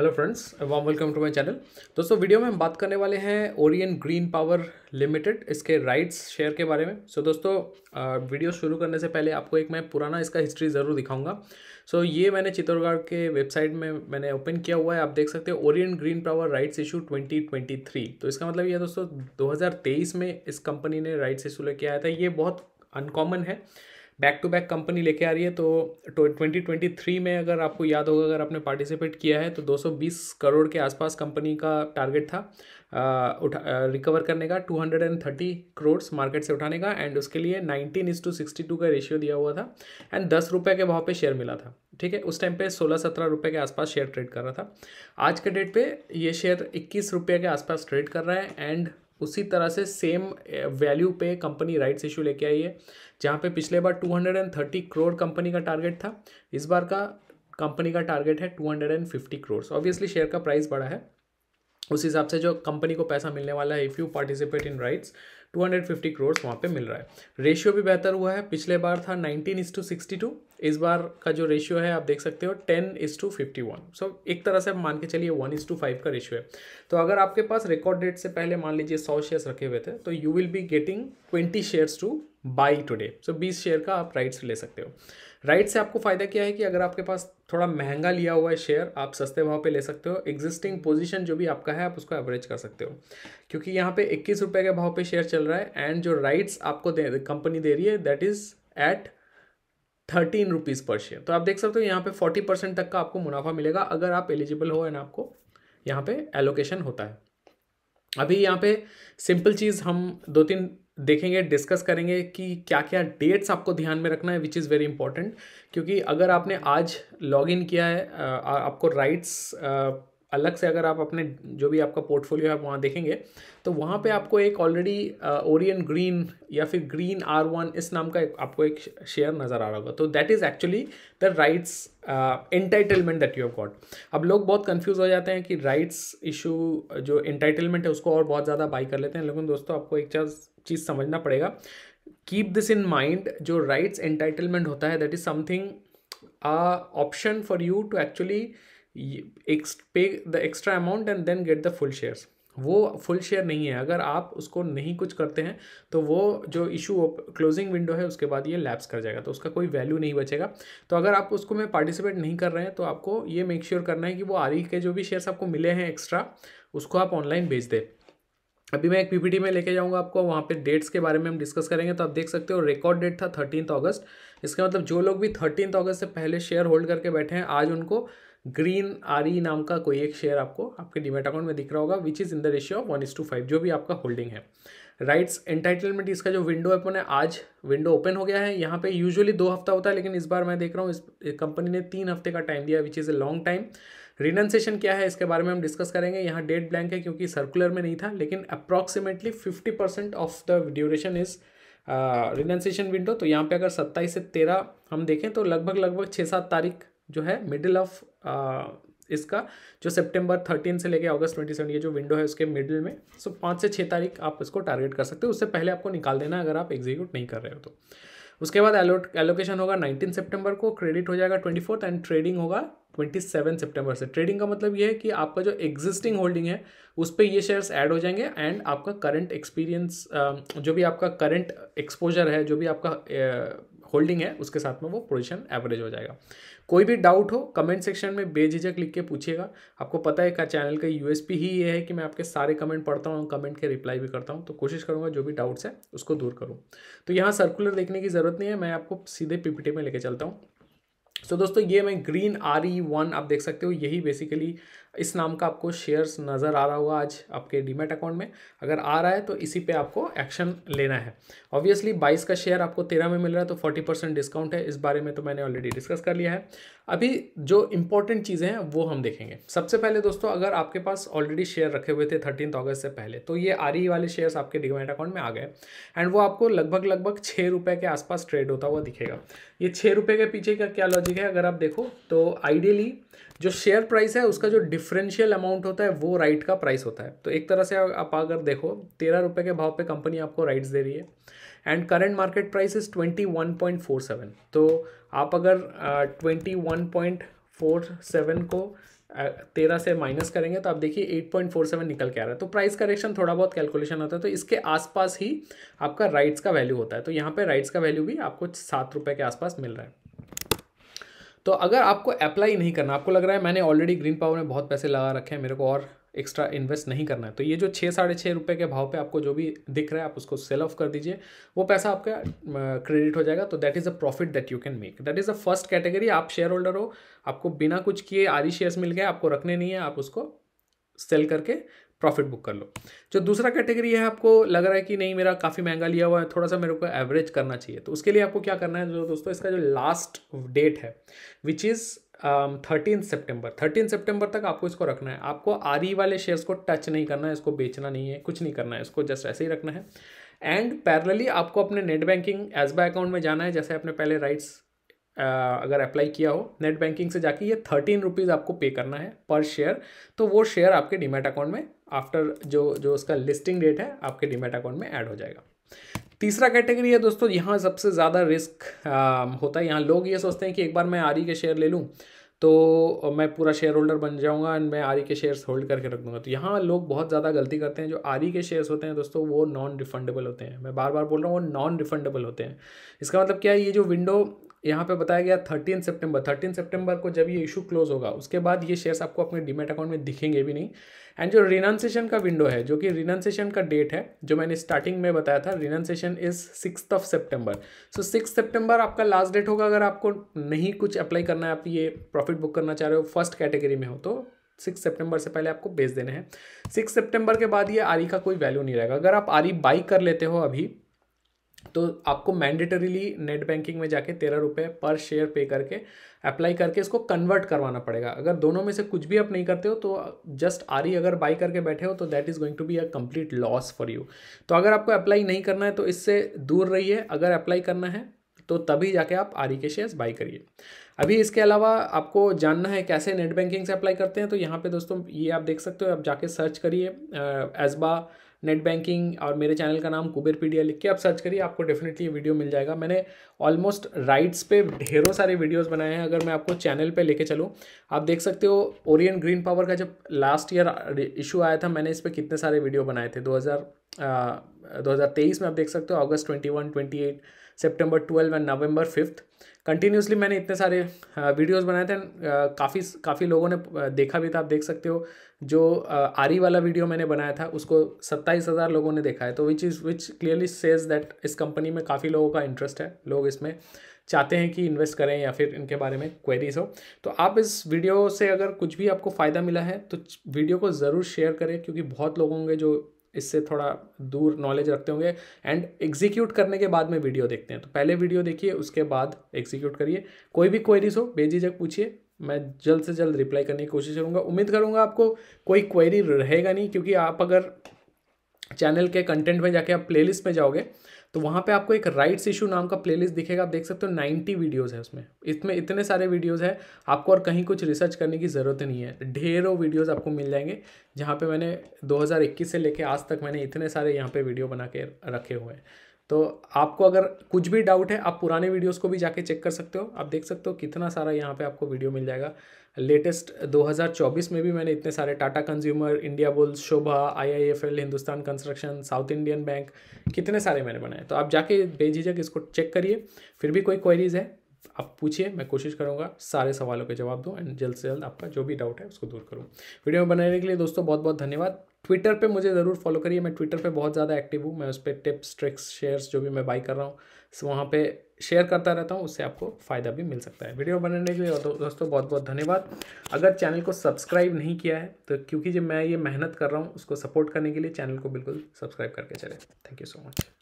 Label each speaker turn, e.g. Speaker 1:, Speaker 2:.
Speaker 1: hello friends वाम welcome to my channel दोस्तों video में हम बात करने वाले हैं ओरियन ग्रीन पावर लिमिटेड इसके राइट्स शेयर के बारे में सो so, दोस्तों वीडियो शुरू करने से पहले आपको एक मैं पुराना इसका हिस्ट्री ज़रूर दिखाऊंगा सो so, ये मैंने चित्तौड़गढ़ के वेबसाइट में मैंने ओपन किया हुआ है आप देख सकते हो Orient Green Power rights issue twenty तो इसका मतलब ये दोस्तों दो में इस कंपनी ने राइट्स इशू लेके आया था ये बहुत अनकॉमन है बैक टू बैक कंपनी लेके आ रही है तो ट्वेंटी ट्वेंटी थ्री में अगर आपको याद होगा अगर आपने पार्टिसिपेट किया है तो दो सौ बीस करोड़ के आसपास कंपनी का टारगेट था उठा रिकवर करने का two hundred and thirty crore market से उठाने का एंड उसके लिए nineteen is to sixty two का रेशियो दिया हुआ था एंड दस रुपये के भाव पे शेयर मिला था ठीक है उस टाइम पे सोलह सत्रह रुपये के आसपास शेयर ट्रेड कर रहा था आज के डेट पे ये शेयर इक्कीस रुपये के आसपास ट्रेड कर रहा है एंड उसी तरह से सेम वैल्यू eh, पे कंपनी राइट्स इशू लेके आई है जहाँ पे पिछले बार 230 करोड़ कंपनी का टारगेट था इस बार का कंपनी का टारगेट है 250 करोड़ ऑब्वियसली शेयर का प्राइस बढ़ा है उस हिसाब से जो कंपनी को पैसा मिलने वाला है if you participate in rights 250 crore वहाँ पे मिल रहा है रेशियो भी बेहतर हुआ है पिछले बार था 19 इज टू सिक्सटी टू इस बार का जो रेशियो है आप देख सकते हो 10 is to fifty one so एक तरह से आप मान के चलिए वन इज टू फाइव का रेशियो है तो अगर आपके पास रिकॉर्ड डेट से पहले मान लीजिए सौ शेयर्स रखे हुए थे तो you will be getting twenty shares to buy today so बीस शेयर का आप राइट्स ले सकते हो राइट से आपको फ़ायदा क्या है कि अगर आपके पास थोड़ा महंगा लिया हुआ है शेयर आप सस्ते भाव पे ले सकते हो एग्जिस्टिंग पोजीशन जो भी आपका है आप उसको एवरेज कर सकते हो क्योंकि यहाँ पे इक्कीस रुपये के भाव पे शेयर चल रहा है एंड जो राइट्स आपको दे कंपनी दे रही है that is at thirteen rupees per share तो आप देख सकते हो यहाँ पे फोर्टी परसेंट तक का आपको मुनाफा मिलेगा अगर आप एलिजिबल हो एंड आपको यहाँ पे एलोकेशन होता है अभी यहाँ पे सिंपल चीज़ हम दो तीन देखेंगे डिस्कस करेंगे कि क्या क्या डेट्स आपको ध्यान में रखना है विच इज़ वेरी इंपॉर्टेंट क्योंकि अगर आपने आज लॉग इन किया है आपको राइट्स अलग से अगर आप अपने जो भी आपका पोर्टफोलियो है आप वहाँ देखेंगे तो वहाँ पे आपको एक ऑलरेडी ओरियन ग्रीन या फिर ग्रीन आर वन इस नाम का एक, आपको एक शेयर नज़र आ रहा होगा तो that is actually the rights entitlement that you have got अब लोग बहुत कंफ्यूज हो जाते हैं कि राइट्स इशू uh, जो एंटाइटलमेंट है उसको और बहुत ज़्यादा बाई कर लेते हैं लेकिन दोस्तों आपको एक चीज़ समझना पड़ेगा कीप दिस इन माइंड जो राइट्स एंटाइटलमेंट होता है that is something option for you to actually pay the extra amount and then get the full shares वो फुल शेयर नहीं है अगर आप उसको नहीं कुछ करते हैं तो वो जो इशू क्लोजिंग विंडो है उसके बाद ये लैप्स कर जाएगा तो उसका कोई वैल्यू नहीं बचेगा तो अगर आप उसको में पार्टिसिपेट नहीं कर रहे हैं तो आपको ये मेक श्योर sure करना है कि वो आरी के जो भी शेयर्स आपको मिले हैं एक्स्ट्रा उसको आप ऑनलाइन भेज दें अभी मैं एक पीपीटी में लेके जाऊंगा आपको वहाँ पे डेट्स के बारे में हम डिस्कस करेंगे तो आप देख सकते हो रिकॉर्ड डेट था थर्टीन अगस्त इसका मतलब जो लोग भी थर्टीन अगस्त से पहले शेयर होल्ड करके बैठे हैं आज उनको ग्रीन आरी नाम का कोई एक शेयर आपको आपके डिमेट अकाउंट में दिख रहा होगा which is in the ratio of one is to five जो भी आपका होल्डिंग है राइट्स एंटाइटलमेंट इसका जो विंडो है अपने आज विंडो ओपन हो गया है यहाँ पे यूजुअली दो हफ्ता होता है लेकिन इस बार मैं देख रहा हूँ इस कंपनी ने तीन हफ्ते का टाइम दिया which is a long time renunciation क्या है इसके बारे में हम डिस्कस करेंगे यहाँ डेट ब्लैंक है क्योंकि सर्कुलर में नहीं था लेकिन approximately fifty percent of the duration is renunciation window तो यहाँ पे अगर सत्ताईस से तेरह हम देखें तो लगभग लगभग छः सात तारीख जो है मिडिल ऑफ इसका जो सितंबर थर्टीन से लेके अगस्त ट्वेंटी सेवन ये जो विंडो है उसके मिडिल में सो पाँच से छः तारीख आप इसको टारगेट कर सकते हो उससे पहले आपको निकाल देना अगर आप एग्जीक्यूट नहीं कर रहे हो तो उसके बाद एलोट एलोकेशन होगा नाइनटीन सितंबर को क्रेडिट हो जाएगा ट्वेंटी फोर्थ एंड ट्रेडिंग होगा ट्वेंटी सेवन सेप्टेम्बर से ट्रेडिंग का मतलब ये है कि आपका जो एग्जिस्टिंग होल्डिंग है उस पर ये शेयर्स ऐड हो जाएंगे एंड आपका करंट एक्सपीरियंस जो भी आपका करंट एक्सपोजर है जो भी आपका होल्डिंग है उसके साथ में वो पोजिशन एवरेज हो जाएगा कोई भी डाउट हो कमेंट सेक्शन में बेझिझक लिख के पूछिएगा आपको पता है का चैनल का यूएसपी ही ये है कि मैं आपके सारे कमेंट पढ़ता हूँ कमेंट के रिप्लाई भी करता हूँ तो कोशिश करूँगा जो भी डाउट्स है उसको दूर करूँ तो यहाँ सर्कुलर देखने की ज़रूरत नहीं है मैं आपको सीधे पीपीटी में लेके चलता हूँ सो so, दोस्तों ये मैं ग्रीन आर ई वन आप देख सकते हो यही बेसिकली इस नाम का आपको शेयर्स नज़र आ रहा होगा आज आपके डीमेट अकाउंट में अगर आ रहा है तो इसी पे आपको एक्शन लेना है ऑब्वियसली 22 का शेयर आपको 13 में मिल रहा है तो 40 परसेंट डिस्काउंट है इस बारे में तो मैंने ऑलरेडी डिस्कस कर लिया है अभी जो इंपॉर्टेंट चीज़ें हैं वो हम देखेंगे सबसे पहले दोस्तों अगर आपके पास ऑलरेडी शेयर रखे हुए थे थर्टीन अगस्त से पहले तो ये आर वाले शेयर्स आपके डीमेट अकाउंट में आ गए एंड वो आपको लगभग लगभग छः रुपये के आसपास ट्रेड होता हुआ दिखेगा ये छः रुपये के पीछे का क्या लॉजिक है अगर आप देखो तो आइडियली जो शेयर प्राइस है उसका जो डिफरेंशियल अमाउंट होता है वो राइट का प्राइस होता है तो एक तरह से आप अगर देखो तेरह रुपये के भाव पे कंपनी आपको राइट्स दे रही है and current market price is twenty one point four seven तो आप अगर twenty one point four seven को तेरह से माइनस करेंगे तो आप देखिए एट पॉइंट फोर सेवन निकल के आ रहा है तो प्राइस करेक्शन थोड़ा बहुत कैलकुलेशन होता है तो इसके आसपास ही आपका राइट्स का वैल्यू होता है तो यहाँ पे राइट्स का वैल्यू भी आपको सात रुपये के आसपास मिल रहा है तो अगर आपको अप्लाई नहीं करना आपको लग रहा है मैंने ऑलरेडी ग्रीन पावर में बहुत पैसे लगा रखे हैं मेरे को और एक्स्ट्रा इन्वेस्ट नहीं करना है तो ये जो छः साढ़े छः रुपये के भाव पे आपको जो भी दिख रहा है आप उसको सेल ऑफ कर दीजिए वो पैसा आपका क्रेडिट हो जाएगा तो that is a profit that you can make that is a first category आप शेयर होल्डर हो आपको बिना कुछ किए आधी शेयर्स मिल गए आपको रखने नहीं है आप उसको सेल करके प्रॉफिट बुक कर लो जो दूसरा कैटेगरी है आपको लग रहा है कि नहीं मेरा काफ़ी महंगा लिया हुआ है थोड़ा सा मेरे को एवरेज करना चाहिए तो उसके लिए आपको क्या करना है जो दोस्तों इसका जो लास्ट डेट है विच इज़ थर्टीन सितंबर थर्टीन सितंबर तक आपको इसको रखना है आपको आरी वाले शेयर्स को टच नहीं करना है इसको बेचना नहीं है कुछ नहीं करना है इसको जस्ट ऐसे ही रखना है एंड पैरलली आपको अपने net banking S B I account में जाना है जैसे आपने पहले राइट्स अगर अप्लाई किया हो नेट बैंकिंग से जाके ये थर्टीन रुपीज़ आपको पे करना है पर शेयर तो वो शेयर आपके डीमेट अकाउंट में आफ्टर जो जो उसका लिस्टिंग डेट है आपके डीमेट अकाउंट में ऐड हो जाएगा तीसरा कैटेगरी है दोस्तों यहाँ सबसे ज़्यादा रिस्क आ, होता है यहाँ लोग ये सोचते हैं कि एक बार मैं आरी के शेयर ले लूँ तो मैं पूरा शेयर होल्डर बन जाऊँगा एंड मैं आरी के शेयर्स होल्ड करके रख दूँगा तो यहाँ लोग बहुत ज़्यादा गलती करते हैं जो आरी के शेयर्स होते हैं दोस्तों वो नॉन रिफंडेबल होते हैं मैं बार बार बोल रहा हूँ वो नॉन रिफंडेबल होते हैं इसका मतलब क्या है ये जो विंडो यहाँ पे बताया गया थर्टीन सितंबर थर्टीन सितंबर को जब ये इशू क्लोज होगा उसके बाद ये शेयर्स आपको अपने डीमेट अकाउंट में दिखेंगे भी नहीं एंड जो रिनाउंसिएशन का विंडो है जो कि रिनाउंसिएशन का डेट है जो मैंने स्टार्टिंग में बताया था renunciation is six of September so six September आपका लास्ट डेट होगा अगर आपको नहीं कुछ अप्लाई करना है आप ये प्रॉफिट बुक करना चाह रहे हो फर्स्ट कैटेगरी में हो तो सिक्स सितंबर से पहले आपको बेच देने हैं सिक्स सितंबर के बाद ये आरी का कोई वैल्यू नहीं रहेगा अगर आप आरी बाई कर लेते हो अभी तो आपको मैंडेटरीली नेट बैंकिंग में जाके तेरह रुपये पर शेयर पे करके अप्लाई करके इसको कन्वर्ट करवाना पड़ेगा अगर दोनों में से कुछ भी आप नहीं करते हो तो जस्ट आरी अगर बाई करके बैठे हो तो that is going to be a complete loss for you तो अगर आपको अप्लाई नहीं करना है तो इससे दूर रहिए अगर अप्लाई करना है तो तभी जाके आप आर के शेयर्स बाई करिए अभी इसके अलावा आपको जानना है कैसे नेट बैंकिंग से अप्लाई करते हैं तो यहाँ पे दोस्तों ये आप देख सकते हो आप जाके सर्च करिए एजबा uh, नेट बैंकिंग और मेरे चैनल का नाम कुबेर पीडिया लिख के आप सर्च करिए आपको डेफिनेटली ये वीडियो मिल जाएगा मैंने ऑलमोस्ट राइट्स पे ढेरों सारे वीडियोस बनाए हैं अगर मैं आपको चैनल पे लेके चलूँ आप देख सकते हो ओरियन ग्रीन पावर का जब लास्ट ईयर इशू आया था मैंने इस पर कितने सारे वीडियो बनाए थे दो 2023 में आप देख सकते हो अगस्त 21, 28, सितंबर 12 एंड नवंबर फिफ्थ कंटिन्यूसली मैंने इतने सारे वीडियोस बनाए थे काफ़ी काफ़ी लोगों ने देखा भी था आप देख सकते हो जो आरी वाला वीडियो मैंने बनाया था उसको सत्ताईस हज़ार लोगों ने देखा है तो which is which clearly says that इस कंपनी में काफ़ी लोगों का इंटरेस्ट है लोग इसमें चाहते हैं कि इन्वेस्ट करें या फिर इनके बारे में क्वेरीज हो तो आप इस वीडियो से अगर कुछ भी आपको फ़ायदा मिला है तो वीडियो को ज़रूर शेयर करें क्योंकि बहुत लोग होंगे जो इससे थोड़ा दूर नॉलेज रखते होंगे एंड एग्जीक्यूट करने के बाद में वीडियो देखते हैं तो पहले वीडियो देखिए उसके बाद एग्जीक्यूट करिए कोई भी क्वेरीज हो बेझिझक पूछिए मैं जल्द से जल्द रिप्लाई करने की कोशिश करूँगा उम्मीद करूँगा आपको कोई क्वेरी रहेगा नहीं क्योंकि आप अगर चैनल के कंटेंट में जाके आप प्लेलिस्ट में जाओगे तो वहाँ पे आपको एक राइट्स इशू नाम का प्लेलिस्ट दिखेगा आप देख सकते हो नाइन्टी वीडियोज़ है उसमें इसमें इतने सारे वीडियोज़ है आपको और कहीं कुछ रिसर्च करने की ज़रूरत नहीं है ढेरों वीडियोज़ आपको मिल जाएंगे जहाँ पर मैंने दो से लेके आज तक मैंने इतने सारे यहाँ पर वीडियो बना के रखे हुए हैं तो आपको अगर कुछ भी डाउट है आप पुराने वीडियोस को भी जाके चेक कर सकते हो आप देख सकते हो कितना सारा यहाँ पे आपको वीडियो मिल जाएगा लेटेस्ट 2024 में भी मैंने इतने सारे Tata Consumer Indiabulls Sobha IIFL Hindustan Construction South Indian Bank कितने सारे मैंने बनाए तो आप जाके बेझिझक इसको चेक करिए फिर भी कोई क्वेरीज है आप पूछिए मैं कोशिश करूँगा सारे सवालों के जवाब दूँ एंड जल्द से जल्द आपका जो भी डाउट है उसको दूर करूँ वीडियो में बनाने के लिए दोस्तों बहुत बहुत धन्यवाद ट्विटर पे मुझे ज़रूर फॉलो करिए मैं ट्विटर पे बहुत ज़्यादा एक्टिव हूँ मैं उस पर टिप्स ट्रिक्स शेयर्स जो भी मैं बाई कर रहा हूँ वहाँ पे शेयर करता रहता हूँ उससे आपको फ़ायदा भी मिल सकता है वीडियो बनाने के लिए दो, दोस्तों बहुत बहुत धन्यवाद अगर चैनल को सब्सक्राइब नहीं किया है तो क्योंकि जब मैं ये मेहनत कर रहा हूँ उसको सपोर्ट करने के लिए चैनल को बिल्कुल सब्सक्राइब करके चले थैंक यू सो मच